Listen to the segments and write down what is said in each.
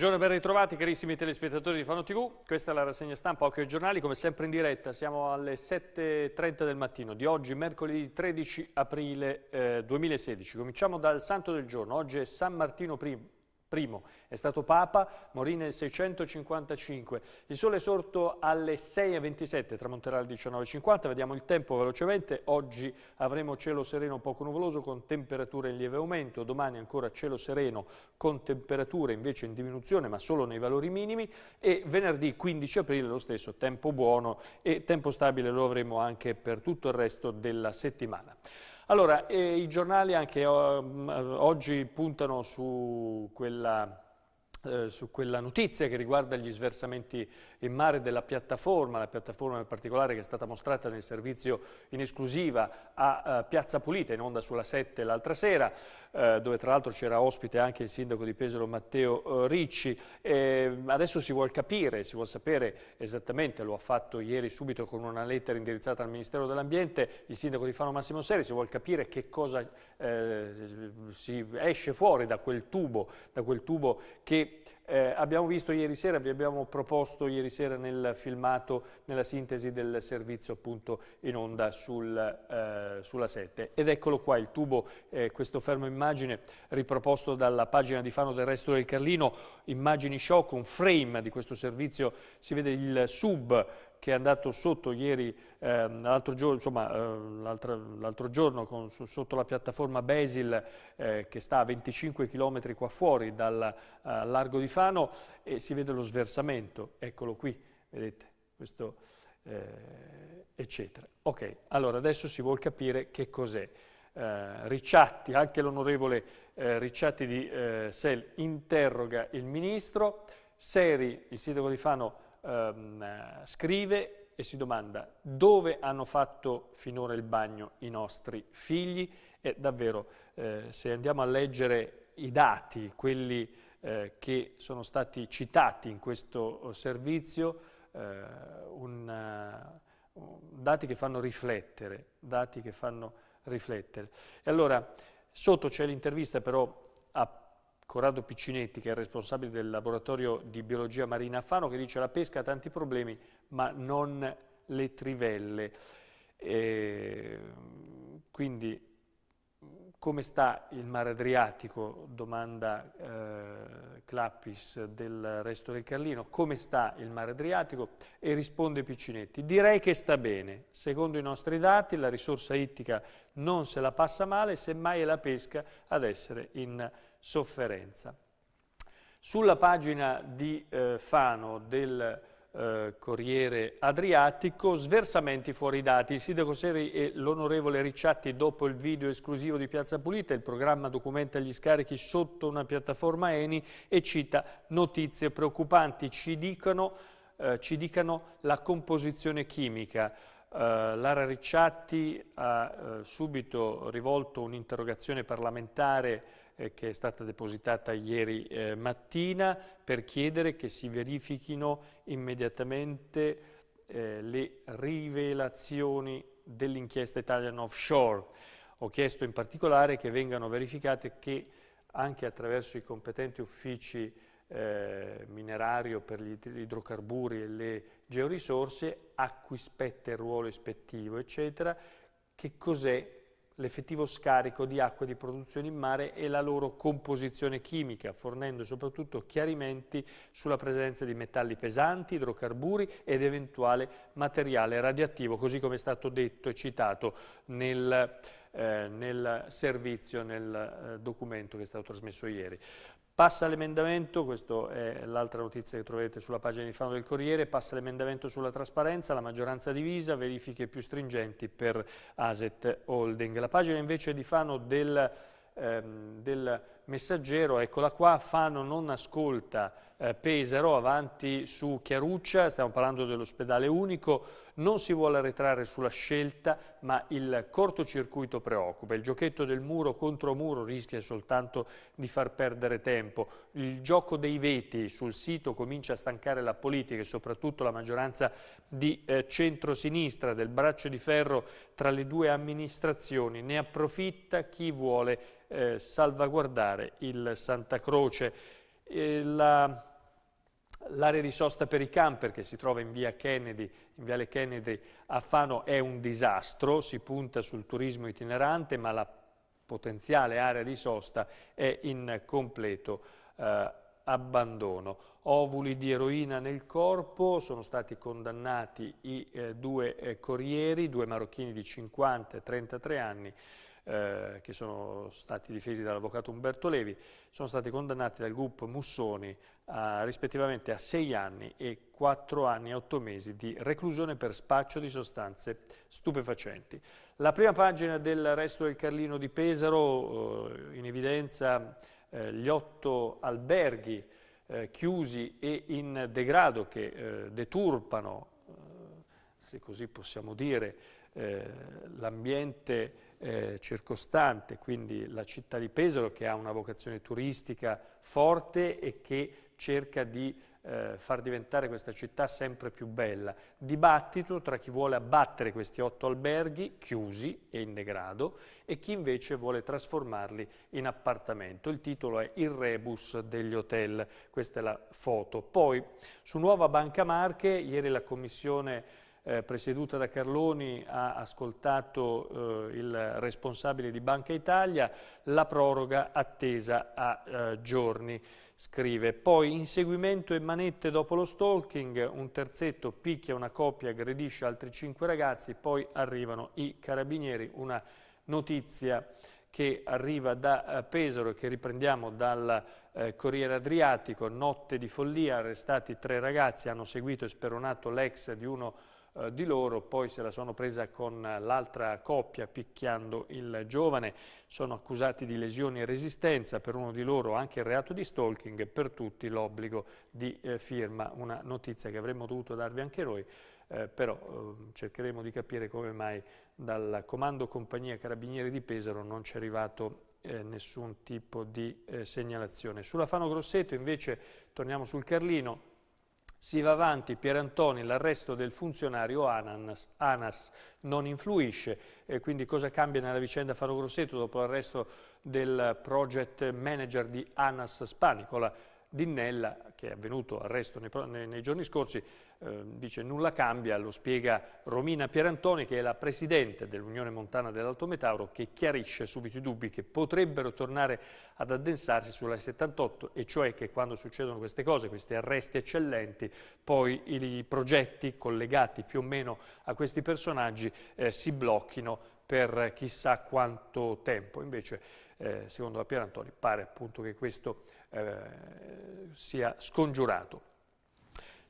Buongiorno e ben ritrovati carissimi telespettatori di Fano TV, questa è la rassegna stampa Occhio ai giornali, come sempre in diretta, siamo alle 7.30 del mattino di oggi, mercoledì 13 aprile eh, 2016. Cominciamo dal santo del giorno, oggi è San Martino I, Primo è stato Papa, morì nel 655. Il sole è sorto alle 6.27, tramonterà alle 19.50. Vediamo il tempo velocemente. Oggi avremo cielo sereno poco nuvoloso con temperature in lieve aumento. Domani ancora cielo sereno con temperature invece in diminuzione ma solo nei valori minimi. E venerdì 15 aprile lo stesso tempo buono e tempo stabile lo avremo anche per tutto il resto della settimana. Allora, eh, i giornali anche mm, eh, oggi puntano su quella eh, su quella notizia che riguarda gli sversamenti in mare della piattaforma, la piattaforma in particolare che è stata mostrata nel servizio in esclusiva a eh, Piazza Pulita, in onda sulla 7 l'altra sera. Eh, dove tra l'altro c'era ospite anche il sindaco di Pesaro Matteo eh, Ricci. E mm, adesso si vuole capire, si vuole sapere esattamente, lo ha fatto ieri subito con una lettera indirizzata al Ministero dell'Ambiente, il sindaco di Fano Massimo Seri, si vuole capire che cosa eh, si esce fuori da quel tubo, da quel tubo che eh, abbiamo visto ieri sera, vi abbiamo proposto ieri sera nel filmato, nella sintesi del servizio appunto in onda sul, eh, sulla 7. Ed eccolo qua il tubo, eh, questo fermo immagine riproposto dalla pagina di Fano del Resto del Carlino, immagini shock, un frame di questo servizio, si vede il sub che è andato sotto ieri, eh, l'altro giorno, insomma, eh, l'altro, giorno con, su, sotto la piattaforma Basil eh, che sta a 25 km qua fuori dal eh, largo di Fano e si vede lo sversamento, eccolo qui, vedete, questo, eh, eccetera. Ok, allora adesso si vuol capire che cos'è. Eh, Ricciatti, anche l'onorevole Ricciatti di Sel interroga il ministro, Seri, il sindaco di Fano, ehm, scrive e si domanda dove hanno fatto finora il bagno i nostri figli e davvero eh, se andiamo a leggere i dati, quelli eh, che sono stati citati in questo eh, servizio, eh, un, dati che fanno riflettere, dati che fanno riflettere. E allora sotto c'è l'intervista però a Corrado Piccinetti, che è responsabile del laboratorio di biologia marina a Fano, che dice che la pesca ha tanti problemi, ma non le trivelle. E quindi come sta il mare Adriatico? Domanda eh, Clappis del resto del Carlino. Come sta il mare Adriatico? E risponde Piccinetti. Direi che sta bene. Secondo i nostri dati la risorsa ittica non se la passa male, semmai è la pesca ad essere in sofferenza. Sulla pagina di eh, Fano del eh, Corriere Adriatico, sversamenti fuori dati. Il sindaco Seri e l'onorevole Ricciatti, dopo il video esclusivo di Piazza Pulita, il programma documenta gli scarichi sotto una piattaforma ENI e cita notizie preoccupanti. Ci dicono, eh, ci dicano la composizione chimica. Uh, Lara Ricciatti ha uh, subito rivolto un'interrogazione parlamentare eh, che è stata depositata ieri eh, mattina per chiedere che si verifichino immediatamente eh, le rivelazioni dell'inchiesta Italian Offshore. Ho chiesto in particolare che vengano verificate che anche attraverso i competenti uffici eh, minerario per gli idrocarburi e le georisorse, a cui spetta il ruolo ispettivo, eccetera, che cos'è l'effettivo scarico di acque di produzione in mare e la loro composizione chimica, fornendo soprattutto chiarimenti sulla presenza di metalli pesanti, idrocarburi ed eventuale materiale radioattivo, così come è stato detto e citato nel, eh, nel servizio, nel eh, documento che è stato trasmesso ieri. Passa l'emendamento, questa è l'altra notizia che troverete sulla pagina di Fano del Corriere, passa l'emendamento sulla trasparenza, la maggioranza divisa, verifiche più stringenti per Aset Holding. La pagina invece di Fano del, ehm, del Messaggero, eccola qua, Fano non ascolta eh, Pesaro, avanti su Chiaruccia, stiamo parlando dell'ospedale unico, non si vuole arretrare sulla scelta, ma il cortocircuito preoccupa. Il giochetto del muro contro muro rischia soltanto di far perdere tempo. Il gioco dei veti sul sito comincia a stancare la politica e soprattutto la maggioranza di eh, centrosinistra, del braccio di ferro tra le due amministrazioni. Ne approfitta chi vuole eh, salvaguardare ricordare il Santa Croce, l'area di sosta per i camper che si trova in via Kennedy, in viale Kennedy a Fano è un disastro, si punta sul turismo itinerante ma la potenziale area di sosta è in completo eh, abbandono. Ovuli di eroina nel corpo, sono stati condannati i eh, due eh, corrieri, due marocchini di 50 e 33 anni, eh, che sono stati difesi dall'avvocato Umberto Levi, sono stati condannati dal gruppo Mussoni a, rispettivamente a 6 anni e 4 anni e 8 mesi di reclusione per spaccio di sostanze stupefacenti. La prima pagina del resto del Carlino di Pesaro eh, in evidenza eh, gli otto alberghi eh, chiusi e in degrado che eh, deturpano, eh, se così possiamo dire, l'ambiente eh, circostante, quindi la città di Pesaro che ha una vocazione turistica forte e che cerca di eh, far diventare questa città sempre più bella. Dibattito tra chi vuole abbattere questi otto alberghi chiusi e in degrado e chi invece vuole trasformarli in appartamento. Il titolo è Il rebus degli hotel, questa è la foto. Poi su Nuova Banca Marche, ieri la Commissione eh, presieduta da Carloni ha ascoltato eh, il responsabile di Banca Italia, la proroga attesa a eh, giorni, scrive. Poi inseguimento e manette dopo lo stalking, un terzetto picchia una coppia, aggredisce altri cinque ragazzi, poi arrivano i carabinieri, una notizia che arriva da eh, Pesaro e che riprendiamo dal eh, Corriere Adriatico, notte di follia, arrestati tre ragazzi, hanno seguito e speronato l'ex di uno eh, di loro, poi se la sono presa con l'altra coppia picchiando il giovane, sono accusati di lesioni e resistenza, per uno di loro anche il reato di stalking e per tutti l'obbligo di eh, firma, una notizia che avremmo dovuto darvi anche noi, eh, però eh, cercheremo di capire come mai dal Comando Compagnia Carabinieri di Pesaro non ci è arrivato eh, nessun tipo di eh, segnalazione. Sulla Fano Grosseto invece torniamo sul Carlino, si va avanti, Pierantoni, l'arresto del funzionario Anas, Anas non influisce, eh, quindi cosa cambia nella vicenda Faro Grosseto dopo l'arresto del project manager di Anas Spanicola? Dinnella, che è avvenuto arresto nei, nei, nei giorni scorsi, eh, dice nulla cambia, lo spiega Romina Pierantoni, che è la presidente dell'Unione Montana dell'Alto Metauro, che chiarisce subito i dubbi che potrebbero tornare ad addensarsi sulla 78, e cioè che quando succedono queste cose, questi arresti eccellenti, poi i, i progetti collegati più o meno a questi personaggi eh, si blocchino per chissà quanto tempo. Invece eh, secondo la Piera Antoni, pare appunto che questo eh, sia scongiurato.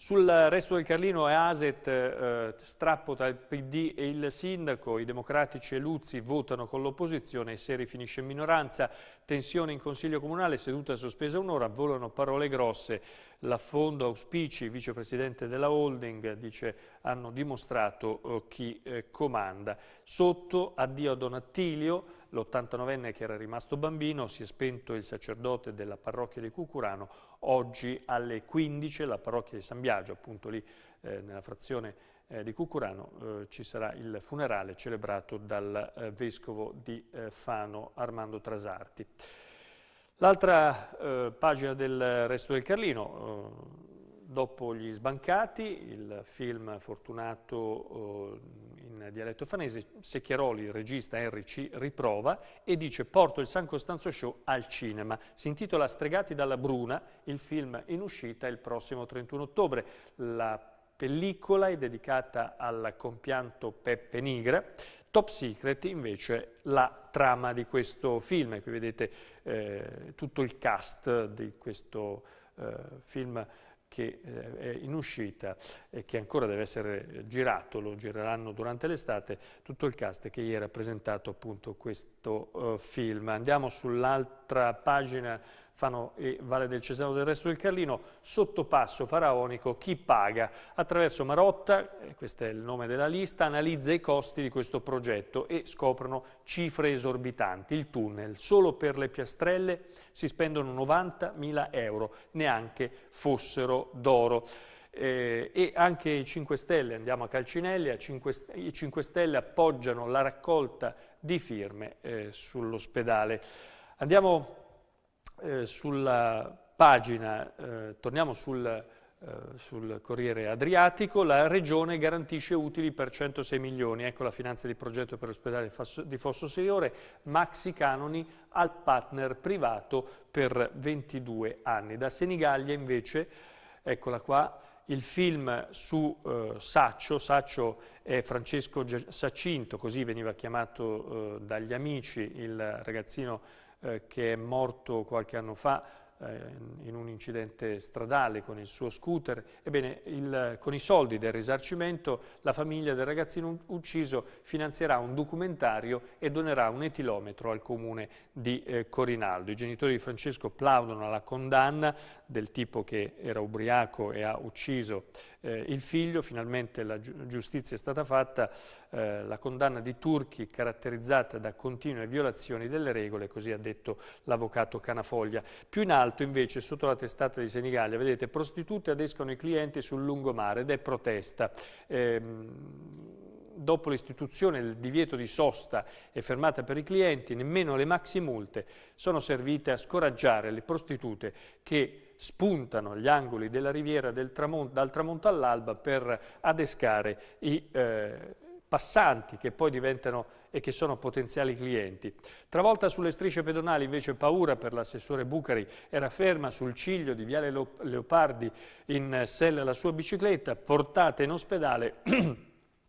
Sul resto del Carlino e Aset, eh, strappo tra il PD e il sindaco, i democratici e Luzzi votano con l'opposizione, Seri finisce in minoranza, tensione in consiglio comunale, seduta sospesa un'ora, volano parole grosse, l'affondo auspici, vicepresidente della holding, dice hanno dimostrato eh, chi eh, comanda. Sotto addio a Donattilio, l'89enne che era rimasto bambino, si è spento il sacerdote della parrocchia di Cucurano, oggi alle 15 la parrocchia di San Biagio, appunto lì eh, nella frazione eh, di Cucurano, eh, ci sarà il funerale celebrato dal eh, vescovo di eh, Fano Armando Trasarti. L'altra eh, pagina del Resto del Carlino, Dopo Gli sbancati, il film fortunato eh, in dialetto fanese, Secchiaroli, il regista Henry ci riprova e dice «Porto il San Costanzo Show al cinema». Si intitola «Stregati dalla Bruna», il film in uscita il prossimo 31 ottobre. La pellicola è dedicata al compianto Peppe Nigra, Top Secret invece la trama di questo film, qui vedete eh, tutto il cast di questo eh, film che eh, è in uscita e che ancora deve essere girato, lo gireranno durante l'estate, tutto il cast che ieri ha presentato appunto questo eh, film. Andiamo sull'altro un'altra pagina Fano e Valle del Cesano del resto del Carlino, sottopasso faraonico, chi paga? Attraverso Marotta, eh, questo è il nome della lista, analizza i costi di questo progetto e scoprono cifre esorbitanti. Il tunnel, solo per le piastrelle, si spendono 90.000 euro, neanche fossero d'oro. Eh, e anche i 5 Stelle, andiamo a Calcinelli, a 5, i 5 Stelle appoggiano la raccolta di firme eh, sull'ospedale. Andiamo eh, sulla pagina, eh, torniamo sul, eh, sul, Corriere Adriatico, la Regione garantisce utili per 106 milioni, ecco la finanza di progetto per l'ospedale di Fosso Seiore, maxi canoni al partner privato per 22 anni. Da Senigallia invece, eccola qua, il film su eh, Saccio, Saccio è Francesco Sacinto, così veniva chiamato eh, dagli amici, il ragazzino eh, che è morto qualche anno fa, eh, in un incidente stradale con il suo scooter, ebbene il, con i soldi del risarcimento la famiglia del ragazzino ucciso finanzierà un documentario e donerà un etilometro al comune di eh, Corinaldo. I genitori di Francesco applaudono alla condanna del tipo che era ubriaco e ha ucciso eh, il figlio, finalmente la giustizia è stata fatta, eh, la condanna di Turchi caratterizzata da continue violazioni delle regole, così ha detto l'avvocato Canafoglia. Più in alto alto invece sotto la testata di Senigallia, vedete prostitute adescono i clienti sul lungomare ed è protesta. Ehm dopo l'istituzione del divieto di sosta e fermata per i clienti, nemmeno le maxi multe sono servite a scoraggiare le prostitute che spuntano gli angoli della riviera del tramont dal tramonto all'alba per adescare i eh, passanti che poi diventano e che sono potenziali clienti. Travolta sulle strisce pedonali invece paura per l'assessore Bucari, era ferma sul ciglio di Viale Leopardi in sella la sua bicicletta, portata in ospedale,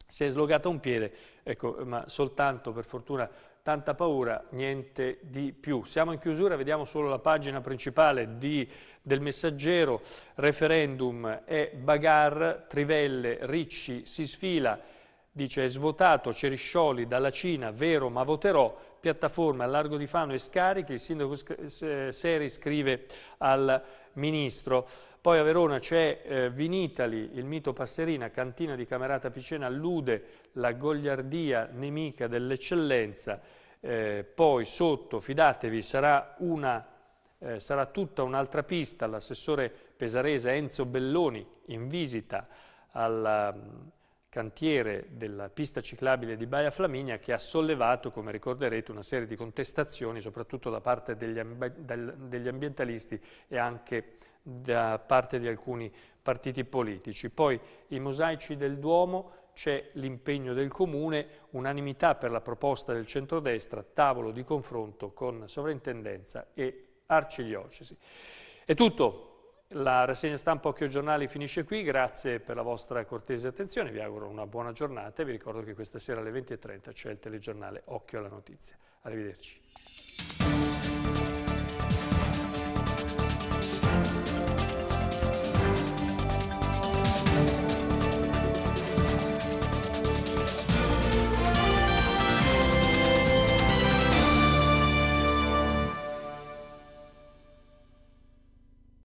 si è slogata un piede, ecco, ma soltanto per fortuna tanta paura, niente di più. Siamo in chiusura, vediamo solo la pagina principale di, del messaggero, referendum e bagarre, Trivelle, Ricci, si sfila, Dice, è svuotato Ceriscioli dalla Cina, vero ma voterò, piattaforma al Largo di Fano e scarichi, il sindaco Seri scrive al ministro. Poi a Verona c'è eh, Vinitali, il mito Passerina, cantina di Camerata Picena, allude la gogliardia nemica dell'eccellenza. Eh, poi sotto, fidatevi, sarà, una, eh, sarà tutta un'altra pista. L'assessore pesarese Enzo Belloni in visita alla cantiere della pista ciclabile di Baia Flaminia che ha sollevato, come ricorderete, una serie di contestazioni soprattutto da parte degli, amb degli ambientalisti e anche da parte di alcuni partiti politici. Poi i mosaici del Duomo c'è l'impegno del Comune, unanimità per la proposta del centrodestra, tavolo di confronto con sovrintendenza e arcidiocesi. È tutto, la rassegna stampa Occhio Giornali finisce qui, grazie per la vostra cortese attenzione, vi auguro una buona giornata e vi ricordo che questa sera alle 20.30 c'è il telegiornale Occhio alla Notizia. Arrivederci.